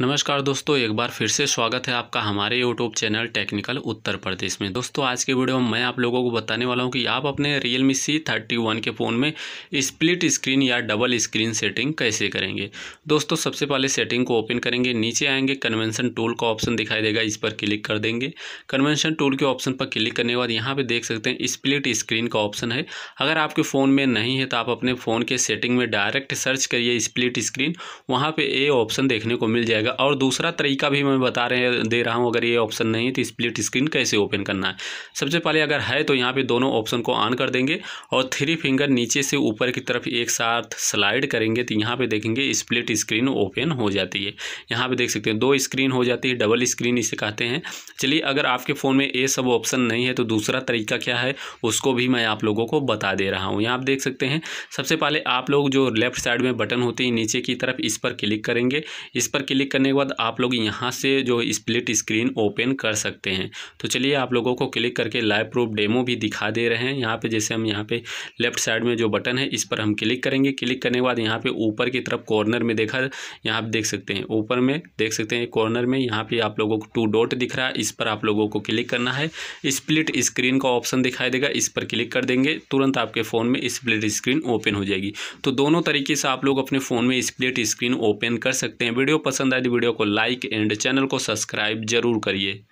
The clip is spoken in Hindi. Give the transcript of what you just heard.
नमस्कार दोस्तों एक बार फिर से स्वागत है आपका हमारे YouTube channel technical Uttar Pradesh में दोस्तों आज के वीडियो में मैं आप लोगों को बताने वाला हूं कि आप अपने रियलमी सी थर्टी वन के फ़ोन में स्प्लिट स्क्रीन या डबल स्क्रीन सेटिंग कैसे करेंगे दोस्तों सबसे पहले सेटिंग को ओपन करेंगे नीचे आएंगे कन्वेंशन टूल का ऑप्शन दिखाई देगा इस पर क्लिक कर देंगे कन्वेंशन टूल के ऑप्शन पर क्लिक करने के बाद यहाँ पर देख सकते हैं स्प्लिट स्क्रीन का ऑप्शन है अगर आपके फ़ोन में नहीं है तो आप अपने फ़ोन के सेटिंग में डायरेक्ट सर्च करिए स्प्लिट स्क्रीन वहाँ पर ए ऑप्शन देखने को मिल जाएगा जाएगा और दूसरा तरीका भी मैं बता रहे दे रहा हूँ अगर ये ऑप्शन नहीं है तो स्प्लिट स्क्रीन कैसे ओपन करना है सबसे पहले अगर है तो यहाँ पे दोनों ऑप्शन को ऑन कर देंगे और थ्री फिंगर नीचे से ऊपर की तरफ एक साथ स्लाइड करेंगे तो यहाँ पर देखेंगे स्प्लिट स्क्रीन ओपन हो जाती है यहाँ पर देख सकते हैं दो स्क्रीन हो जाती है डबल स्क्रीन इसे कहते हैं चलिए अगर आपके फ़ोन में ये सब ऑप्शन नहीं है तो दूसरा तरीका क्या है उसको भी मैं आप लोगों को बता दे रहा हूँ यहाँ आप देख सकते हैं सबसे पहले आप लोग जो लेफ्ट साइड में बटन होते हैं नीचे की तरफ इस पर क्लिक करेंगे इस पर क्लिक करने के बाद आप लोग यहाँ से जो स्प्लिट स्क्रीन ओपन कर सकते हैं तो चलिए आप लोगों को क्लिक करके लाइव प्रूफ डेमो भी दिखा दे रहे हैं यहाँ पे जैसे हम यहाँ पे लेफ्ट साइड में जो बटन है इस पर हम क्लिक करेंगे क्लिक करने के बाद यहाँ पे ऊपर की तरफ कॉर्नर में देखा यहाँ पर देख सकते हैं ऊपर में देख सकते हैं कॉर्नर में यहाँ पर आप लोगों को टू डॉट दिख रहा है इस पर आप लोगों को क्लिक करना है स्प्लिट स्क्रीन का ऑप्शन दिखाई देगा इस पर क्लिक कर देंगे तुरंत आपके फ़ोन में स्प्लिट स्क्रीन ओपन हो जाएगी तो दोनों तरीके से आप लोग अपने फ़ोन में स्प्लिट स्क्रीन ओपन कर सकते हैं वीडियो पसंद आए वीडियो को लाइक एंड चैनल को सब्सक्राइब जरूर करिए